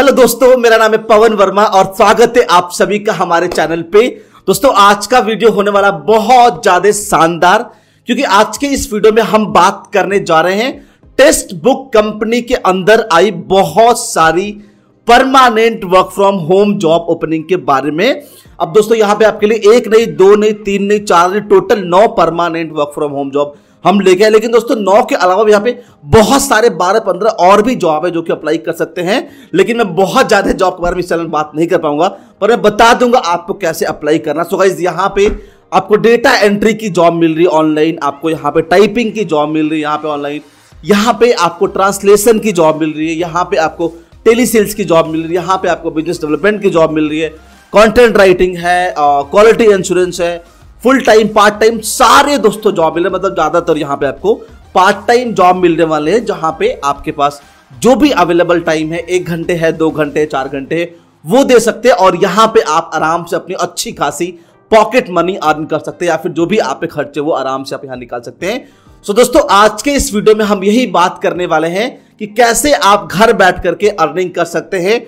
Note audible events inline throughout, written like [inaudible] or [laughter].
hello दोस्तों मेरा नाम है पवन वर्मा और स्वागत है आप सभी का हमारे चैनल पे दोस्तों आज का वीडियो होने वाला बहुत ज्यादा शानदार क्योंकि आज के इस वीडियो में हम बात करने जा रहे हैं टेस्ट बुक कंपनी के अंदर आई बहुत सारी permanent work from home job opening के बारे में अब दोस्तों यहां पे आपके लिए एक नहीं दो नहीं तीन नहीं चार नहीं टोटल नौ permanent work from home job हम लेके आए लेकिन दोस्तों नौ के अलावा यहाँ पे बहुत सारे बारह पंद्रह और भी जॉब है जो कि अप्लाई कर सकते हैं लेकिन मैं बहुत ज़्यादा जॉब के बारे में इस चैनल में बात नहीं कर पाऊंगा पर मैं बता दूंगा आपको कैसे अप्लाई करना सो गाइज यहाँ पे आपको डेटा एंट्री की जॉब मिल रही है ऑनलाइन आपको यहाँ पे टाइपिंग की जॉब मिल रही है यहाँ पे ऑनलाइन यहाँ पे आपको ट्रांसलेशन की जॉब मिल रही है यहाँ पे आपको टेली सेल्स की जॉब मिल रही है यहाँ पे आपको बिजनेस डेवलपमेंट की जॉब मिल रही है कंटेंट राइटिंग है क्वालिटी इंश्योरेंस है फुल टाइम पार्ट टाइम सारे दोस्तों जॉब मिल रहे मतलब ज्यादातर यहाँ पे आपको पार्ट टाइम जॉब मिलने वाले हैं जहां पे आपके पास जो भी अवेलेबल टाइम है एक घंटे है दो घंटे चार घंटे वो दे सकते हैं और यहाँ पे आप आराम से अपनी अच्छी खासी पॉकेट मनी अर्न कर सकते हैं या फिर जो भी आप पे खर्च वो आराम से आप यहाँ निकाल सकते हैं सो so, दोस्तों आज के इस वीडियो में हम यही बात करने वाले हैं कि कैसे आप घर बैठ करके अर्निंग कर सकते हैं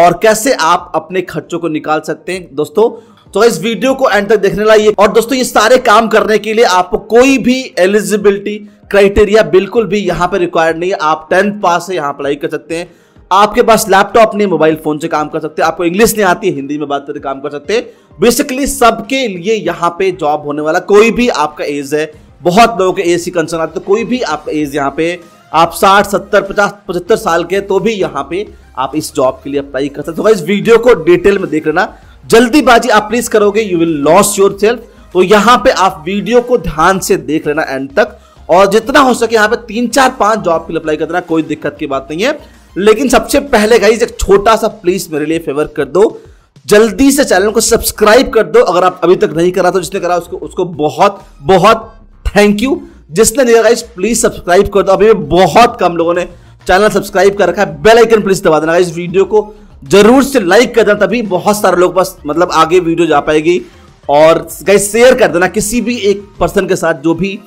और कैसे आप अपने खर्चों को निकाल सकते हैं दोस्तों तो इस वीडियो को एंड तक देखने लाइए और दोस्तों ये सारे काम करने के लिए आपको कोई भी एलिजिबिलिटी क्राइटेरिया बिल्कुल भी यहाँ पे रिक्वायर्ड नहीं है आप टेंथ पास से यहाँ अप्लाई कर सकते हैं आपके पास लैपटॉप नहीं मोबाइल फोन से काम कर सकते हैं आपको इंग्लिश नहीं आती है हिंदी में बात करके काम कर सकते हैं बेसिकली सबके लिए यहाँ पे जॉब होने वाला कोई भी आपका एज है बहुत लोगों के एज से कंसर्न आते तो कोई भी आपका एज यहाँ पे आप साठ सत्तर पचास पचहत्तर साल के तो भी यहाँ पे आप इस जॉब के लिए अप्लाई कर सकते हो तो इस वीडियो को डिटेल में देख लेना जल्दीबाजी आप प्लीज करोगे you will loss yourself तो यहाँ पे आप वीडियो को ध्यान से देख लेना एंड तक और जितना हो सके यहां पे तीन चार पांच जॉब के लिए अप्लाई कर देना कोई दिक्कत की बात नहीं है लेकिन सबसे पहले गाइज एक छोटा सा प्लीज मेरे लिए फेवर कर दो जल्दी से चैनल को सब्सक्राइब कर दो अगर आप अभी तक नहीं करा तो जिसने करा उसको उसको बहुत बहुत थैंक यू जिसने नहीं गाइज प्लीज सब्सक्राइब कर दो अभी बहुत कम लोगों ने चैनल सब्सक्राइब कर रखा है बेल आइकन प्लीज दबा देना इस वीडियो को जरूर से लाइक कर देना तभी बहुत सारे लोग बस मतलब आगे वीडियो जा पाएगी और गाइस शेयर कर देना किसी भी एक पर्सन के साथ जो भी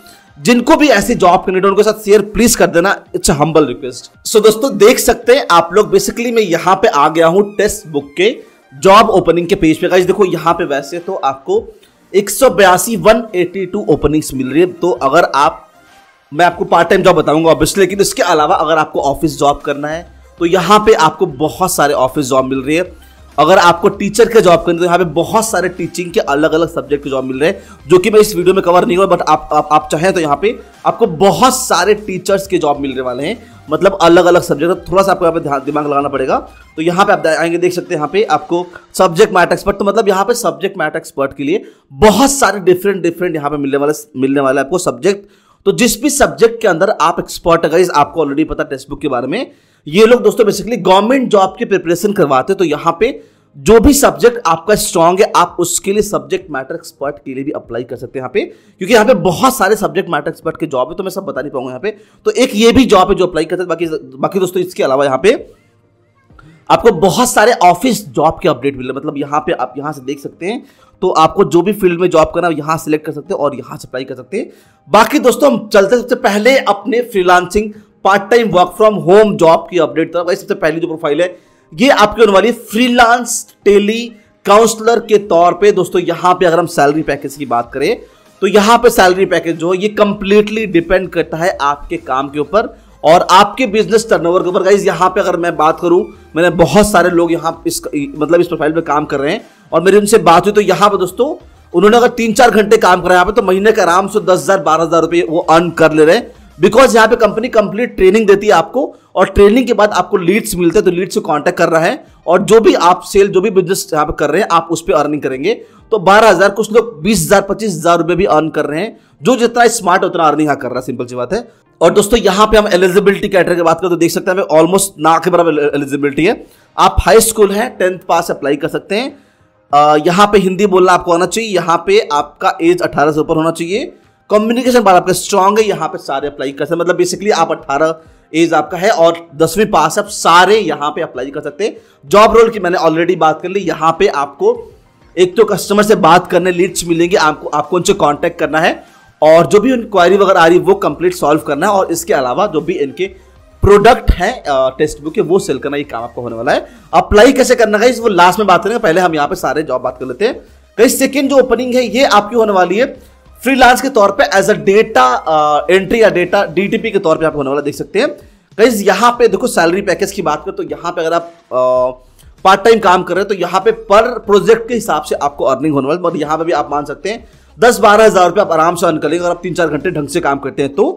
जिनको भी ऐसी जॉब कैंडिडेट उनके साथ शेयर प्लीज कर देना it's a humble request so दोस्तों देख सकते हैं आप लोग बेसिकली मैं यहाँ पे आ गया हूँ टेस्ट बुक के जॉब ओपनिंग के पेज पे गाइस देखो यहाँ पे वैसे तो आपको एक सौ बयासी वन एटी टू ओपनिंग्स मिल रही है तो अगर आप मैं आपको पार्ट टाइम जॉब बताऊंगा ऑब्वियसली लेकिन इसके अलावा अगर आपको ऑफिस जॉब करना है तो यहाँ पे आपको बहुत सारे ऑफिस जॉब मिल रही है अगर आपको टीचर के जॉब करनी तो यहाँ पे बहुत सारे टीचिंग के अलग अलग सब्जेक्ट के जॉब मिल रहे हैं जो कि मैं इस वीडियो में कवर नहीं हुआ बट आप आप, आप चाहें तो यहाँ पे आपको बहुत सारे टीचर्स के जॉब मिलने वाले हैं मतलब अलग अलग सब्जेक्ट तो थोड़ा सा आपको यहाँ पे दिमाग लगाना पड़ेगा तो यहाँ पे आप आएंगे देख सकते हैं यहाँ पे आपको सब्जेक्ट मैटर एक्सपर्ट तो मतलब यहाँ पे सब्जेक्ट मैटर एक्सपर्ट के लिए बहुत सारे डिफरेंट डिफरेंट यहाँ पे मिलने वाले मिलने वाले आपको सब्जेक्ट तो जिस भी सब्जेक्ट के अंदर आप एक्सपर्ट अगर आपको ऑलरेडी पता टेक्स्ट बुक के बारे में ये लोग दोस्तों बेसिकली गवर्नमेंट जॉब की प्रिपरेशन करवाते तो यहाँ पे जो भी सब्जेक्ट आपका स्ट्रांग है आप उसके लिए सब्जेक्ट मैटर एक्सपर्ट के लिए भी अप्लाई कर सकते हैं यहाँ पे क्योंकि यहाँ पे बहुत सारे सब्जेक्ट मैटर एक्सपर्ट के जॉब है तो मैं सब बता नहीं पाऊंगा यहाँ पे तो एक ये भी जॉब है जो अप्लाई कर सकते बाकी बाकी दोस्तों इसके अलावा यहाँ पे आपको बहुत सारे ऑफिस जॉब के अपडेट मिले मतलब यहाँ पे आप यहाँ से देख सकते हैं तो आपको जो भी फील्ड में जॉब करना है यहाँ सेलेक्ट कर सकते हैं और यहाँ से अप्लाई कर सकते हैं बाकी दोस्तों हम चलते सबसे पहले अपने freelancing part time work from home job की अपडेट तरफ सबसे पहली जो प्रोफाइल है ये आपकी होने वाली फ्रीलांस टेली काउंसलर के तौर पे दोस्तों यहाँ पे अगर हम सैलरी पैकेज की बात करें तो यहाँ पे सैलरी पैकेज जो है ये कंप्लीटली डिपेंड करता है आपके काम के ऊपर और आपके बिजनेस टर्नओवर के ऊपर गाइज यहाँ पे अगर मैं बात करूँ मैंने बहुत सारे लोग यहाँ इस मतलब इस प्रोफाइल पे काम कर रहे हैं और मेरी उनसे बात हुई तो यहाँ पर दोस्तों उन्होंने अगर तीन चार घंटे काम करा यहाँ पे तो महीने का आराम से दस हजार बारह हजार रुपये वो अर्न कर ले रहे हैं बिकॉज यहाँ पे कंपनी कंप्लीट ट्रेनिंग देती है आपको और ट्रेनिंग के बाद आपको लीड्स मिलते हैं तो लीड्स से कॉन्टेक्ट कर रहा है और जो भी आप सेल जो भी बिजनेस यहाँ पे कर रहे हैं आप उस पर अर्निंग करेंगे तो बारह हजार कुछ लोग बीस हजार पच्चीस हजार रुपये भी अर्न कर रहे हैं जो जितना स्मार्ट उतना अर्निंग यहाँ कर रहा है सिंपल सी बात है और दोस्तों यहां पे हम एलिजिबिलिटी कैटर की बात करें तो देख सकते हैं हमें ऑलमोस्ट ना के बराबर एलिजिबिलिटी है आप हाई स्कूल हैं टेंथ पास अप्लाई कर सकते हैं आ, यहाँ पे हिंदी बोलना आपको आना चाहिए यहां पे आपका एज 18 से ऊपर होना चाहिए कम्युनिकेशन बार आपका स्ट्रांग है यहां पे सारे अप्लाई कर सकते मतलब बेसिकली आप 18 एज आपका है और दसवीं पास आप सारे यहाँ पे अप्लाई कर सकते हैं जॉब रोल की मैंने ऑलरेडी बात कर ली यहां पे आपको एक तो कस्टमर से बात करने लीड्स मिलेंगे आपको आपको उनसे कॉन्टैक्ट करना है और जो भी इंक्वायरी वगैरह आ रही है वो कंप्लीट सॉल्व करना है और इसके अलावा जो भी इनके प्रोडक्ट है टेस्ट बुक के वो सेल करना ये काम आपको होने वाला है अप्लाई कैसे करना है वो लास्ट में बात करेंगे पहले हम यहाँ पे सारे जॉब बात कर लेते हैं कई सेकेंड जो ओपनिंग है ये आपकी होने वाली है फ्रीलांस के तौर पे एज अ डेटा एंट्री या डेटा डीटीपी के तौर पे आप होने वाला देख सकते हैं गाइज यहाँ पे देखो सैलरी पैकेज की बात करें तो यहाँ पे अगर आप पार्ट टाइम काम कर रहे हैं तो यहाँ पे पर प्रोजेक्ट के हिसाब से आपको अर्निंग होने वाली मतलब यहाँ पे भी आप मान सकते हैं दस बारह हजार रुपये आप आराम से अर्न करेंगे अगर आप तीन चार घंटे ढंग से काम करते हैं तो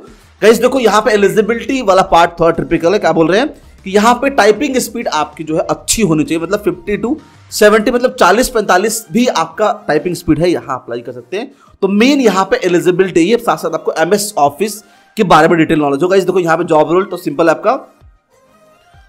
कहीं देखो यहाँ पे एलिजिबिलिटी वाला पार्ट थोड़ा ट्रिपिकल है क्या बोल रहे हैं कि यहाँ पे टाइपिंग स्पीड आपकी जो है अच्छी होनी चाहिए मतलब फिफ्टी टू सेवेंटी मतलब चालीस पैंतालीस भी आपका टाइपिंग स्पीड है यहाँ अप्लाई कर सकते हैं तो मेन यहाँ पे एलिजिबिलिटी है साथ साथ आपको एम ऑफिस के बारे में डिटेल नॉलेज होगा इस देखो यहाँ पे जॉब रोल तो सिंपल आपका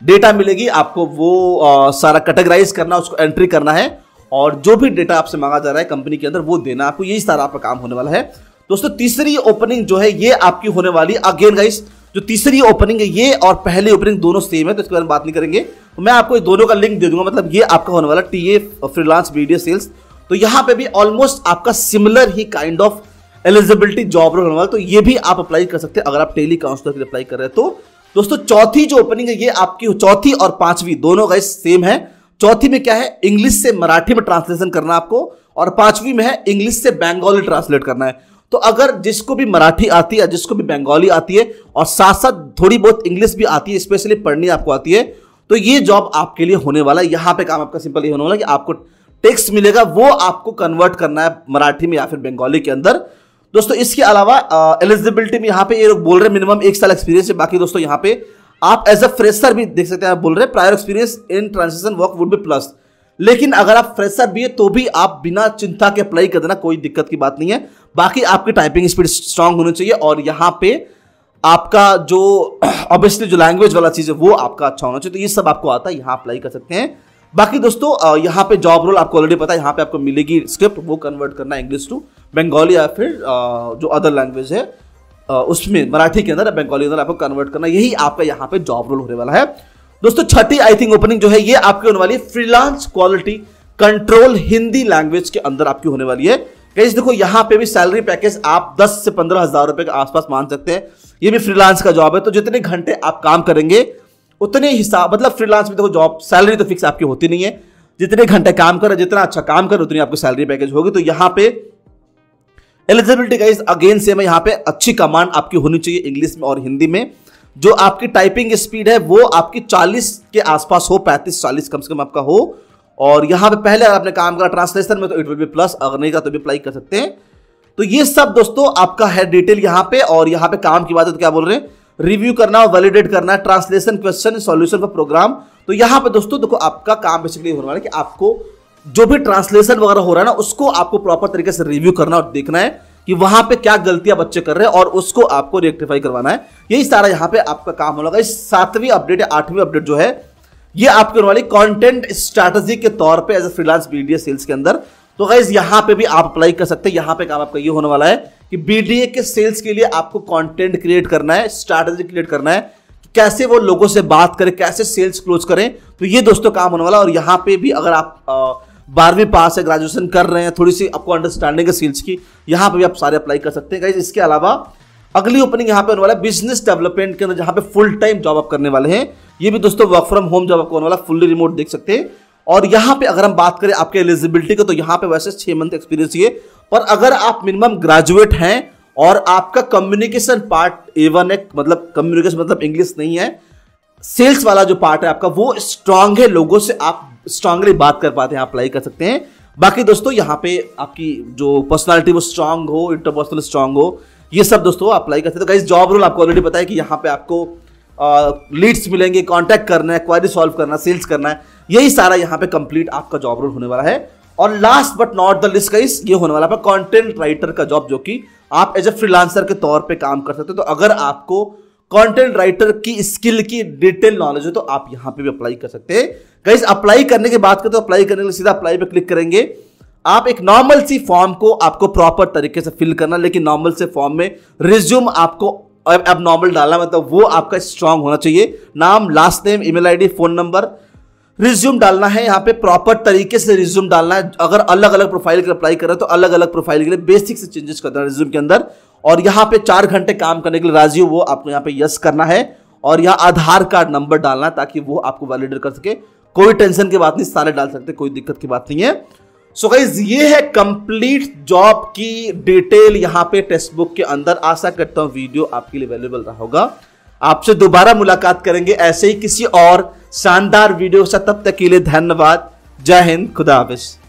डेटा मिलेगी आपको वो आ, सारा कैटेगराइज करना उसको एंट्री करना है और जो भी डेटा आपसे मांगा जा रहा है कंपनी के अंदर वो देना आपको यही सारा आपका काम होने वाला है दोस्तों तीसरी ओपनिंग जो है ये आपकी होने वाली अगेन गाइस जो तीसरी ओपनिंग है ये और पहली ओपनिंग दोनों सेम है तो इसके बारे में बात नहीं करेंगे तो मैं आपको दोनों का लिंक दे दूंगा मतलब ये आपका होने वाला T A freelance video sales तो यहाँ पे भी ऑलमोस्ट आपका सिमिलर ही kind of eligibility job role होने वाला तो ये भी आप अप्लाई कर सकते हैं अगर आप टेली काउंसलर के लिए अप्लाई कर रहे हैं तो दोस्तों चौथी जो ओपनिंग है ये आपकी चौथी और पांचवी दोनों गाइस सेम है चौथी में क्या है इंग्लिश से मराठी में ट्रांसलेशन करना आपको और पांचवी में है इंग्लिश से बंगाली ट्रांसलेट करना है तो अगर जिसको भी मराठी आती है जिसको भी बंगाली आती है और साथ साथ थोड़ी बहुत इंग्लिश भी आती है स्पेशली पढ़नी आपको आती है तो ये जॉब आपके लिए होने वाला है यहाँ पे काम आपका सिंपल ये होने वाला है कि आपको टेक्स्ट मिलेगा वो आपको कन्वर्ट करना है मराठी में या फिर बंगाली के अंदर दोस्तों इसके अलावा एलिजिबिलिटी में यहाँ पे ये लोग बोल रहे हैं मिनिमम एक साल एक्सपीरियंस है बाकी दोस्तों यहाँ पे आप एज अ फ्रेशर भी देख सकते हैं आप बोल रहे हैं prior experience in transaction work would be plus लेकिन अगर आप फ्रेशर भी है तो भी आप बिना चिंता के अप्लाई कर देना कोई दिक्कत की बात नहीं है बाकी आपकी टाइपिंग स्पीड स्ट्रांग होनी चाहिए और यहाँ पे आपका जो ऑब्वियसली [clears throat] जो लैंग्वेज वाला चीज़ है वो आपका अच्छा होना चाहिए तो ये सब आपको आता है यहाँ अप्लाई कर सकते हैं बाकी दोस्तों यहाँ पे जॉब रोल आपको ऑलरेडी पता है यहाँ पे आपको मिलेगी स्क्रिप्ट वो कन्वर्ट करना इंग्लिश टू बंगाली या फिर जो अदर लैंग्वेज है उसमें मराठी के अंदर बंगाली के अंदर आपको कन्वर्ट करना यही आपका यहाँ पे जॉब रोल होने वाला है दोस्तों छठी आई थिंक ओपनिंग जो है ये आपकी होने वाली है freelance quality control Hindi language के अंदर आपकी होने वाली है कैसे देखो यहाँ पे भी सैलरी पैकेज आप 10 से पंद्रह हजार रुपए के आसपास मान सकते हैं ये भी फ्रीलांस का जॉब है तो जितने घंटे आप काम करेंगे उतने हिसाब मतलब फ्रीलांस में देखो जॉब सैलरी तो फिक्स आपकी होती नहीं है जितने घंटे काम करें जितना अच्छा काम करें उतनी आपको सैलरी पैकेज होगी तो यहाँ पे एलिजिबिलिटी गाइज अगेन सेम है यहाँ पे अच्छी कमांड आपकी होनी चाहिए इंग्लिश में और हिंदी में जो आपकी टाइपिंग स्पीड है वो आपकी 40 के आसपास हो 35 40 कम से कम आपका हो और यहाँ पे पहले अगर आपने काम करा ट्रांसलेशन में तो इट विल बी प्लस अगर नहीं का तो भी अप्लाई कर सकते हैं तो ये सब दोस्तों आपका है डिटेल यहाँ पे और यहाँ पे काम की बात है तो क्या बोल रहे हैं रिव्यू करना और वैलिडेट करना है translation question solution for program तो यहाँ पे दोस्तों देखो आपका काम बेसिकली होने वाला है कि आपको जो भी ट्रांसलेशन वगैरह हो रहा है ना उसको आपको प्रॉपर तरीके से रिव्यू करना और देखना है कि वहां पे क्या गलतियां बच्चे कर रहे हैं और उसको आपको रेक्टिफाई करवाना है यही सारा यहाँ पे आपका काम होगा इस सातवीं अपडेट या आठवीं अपडेट जो है ये आपके वाली कंटेंट स्ट्रैटेजी के तौर पे as a freelance BDA sales के अंदर तो गाइज यहां पे भी आप अप्लाई कर सकते हैं यहाँ पे काम आपका ये होने वाला है कि बीडीए के सेल्स के लिए आपको कंटेंट क्रिएट करना है स्ट्रैटेजी क्रिएट करना है कैसे वो लोगों से बात करें कैसे सेल्स क्लोज करें तो ये दोस्तों काम होने वाला और यहाँ पे भी अगर आप बारहवीं पास है ग्रेजुएशन कर रहे हैं थोड़ी सी आपको अंडरस्टैंडिंग है सील्स की यहाँ पे भी आप सारे अप्लाई कर सकते हैं इसके अलावा अगली ओपनिंग यहाँ पे होने वाला है बिजनेस डेवलपमेंट के अंदर जहाँ पे फुल टाइम जॉब आप करने वाले हैं ये भी दोस्तों वर्क फ्रॉम होम जॉब आपको होने वाला फुल्ली रिमोट देख सकते हैं और यहाँ पे अगर हम बात करें आपके एलिजिबिलिटी का तो यहाँ पे वैसे छः मंथ एक्सपीरियंस ये पर अगर आप मिनिमम ग्रेजुएट हैं और आपका कम्युनिकेशन पार्ट एवन एक मतलब कम्युनिकेशन मतलब इंग्लिश नहीं है सेल्स वाला जो पार्ट है आपका वो स्ट्रांग है लोगों से आप स्ट्रांगली बात कर पाते हैं आप अप्लाई कर सकते हैं बाकी दोस्तों यहाँ पे आपकी जो पर्सनैलिटी वो स्ट्रांग हो इंटरपर्सनल स्ट्रांग हो ये सब दोस्तों अप्लाई करते हैं तो गाइज जॉब रोल आपको ऑलरेडी बताया कि यहाँ पे आपको लीड्स uh, मिलेंगे कांटेक्ट करना है क्वारी सॉल्व करना है सेल्स करना है यही सारा यहाँ पे कंप्लीट आपका जॉब रोल होने वाला है और last but not the list guys ये होने वाला है कंटेंट राइटर का जॉब जो कि आप एज ए फ्रीलांसर के तौर पे काम कर सकते हो तो अगर आपको कंटेंट राइटर की स्किल की डिटेल नॉलेज हो तो आप यहाँ पे भी अप्लाई कर सकते हैं गाइज अप्लाई करने की बात करें तो अप्लाई करने के लिए सीधा अप्लाई पे क्लिक करेंगे आप एक नॉर्मल सी फॉर्म को आपको प्रॉपर तरीके से फिल करना लेकिन नॉर्मल से फॉर्म में रिज्यूम आपको अब नॉर्मल डालना मतलब वो आपका स्ट्रांग होना चाहिए नाम last name email ID phone number resume डालना है यहाँ पे प्रॉपर तरीके से रिज्यूम डालना है अगर अलग अलग प्रोफाइल के अप्लाई कर रहे तो अलग अलग प्रोफाइल के लिए बेसिक से चेंजेस करना है रिज्यूम के अंदर और यहाँ पे चार घंटे काम करने के लिए राजी हो वो आपको यहाँ पे यस करना है और यहाँ आधार कार्ड नंबर डालना ताकि वो आपको वैलिडेट कर सके कोई टेंशन की बात नहीं सारे डाल सकते कोई दिक्कत की बात नहीं है सो so गाइज ये है कंप्लीट जॉब की डिटेल यहाँ पे टेक्स्ट बुक के अंदर आशा करता हूँ वीडियो आपके लिए अवेलेबल रहा होगा आपसे दोबारा मुलाकात करेंगे ऐसे ही किसी और शानदार वीडियो से तब तक के लिए धन्यवाद जय हिंद खुदा हाफिज़